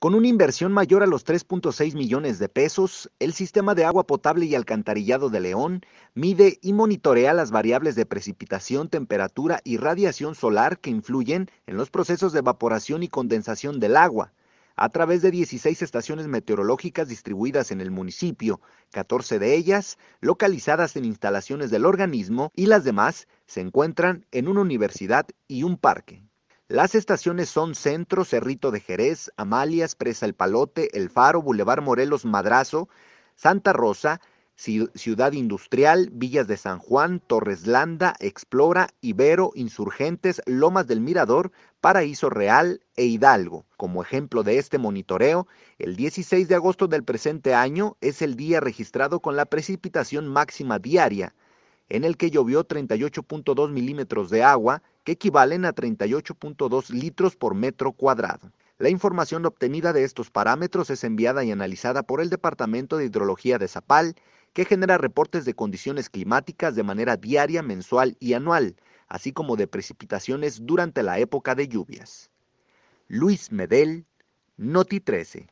Con una inversión mayor a los 3.6 millones de pesos, el sistema de agua potable y alcantarillado de León mide y monitorea las variables de precipitación, temperatura y radiación solar que influyen en los procesos de evaporación y condensación del agua, a través de 16 estaciones meteorológicas distribuidas en el municipio, 14 de ellas localizadas en instalaciones del organismo y las demás se encuentran en una universidad y un parque. Las estaciones son Centro, Cerrito de Jerez, Amalias, Presa El Palote, El Faro, Boulevard Morelos Madrazo, Santa Rosa, Ciudad Industrial, Villas de San Juan, Torres Landa, Explora, Ibero, Insurgentes, Lomas del Mirador, Paraíso Real e Hidalgo. Como ejemplo de este monitoreo, el 16 de agosto del presente año es el día registrado con la precipitación máxima diaria, en el que llovió 38.2 milímetros de agua, que equivalen a 38.2 litros por metro cuadrado. La información obtenida de estos parámetros es enviada y analizada por el Departamento de Hidrología de Zapal, que genera reportes de condiciones climáticas de manera diaria, mensual y anual, así como de precipitaciones durante la época de lluvias. Luis Medel, Noti 13.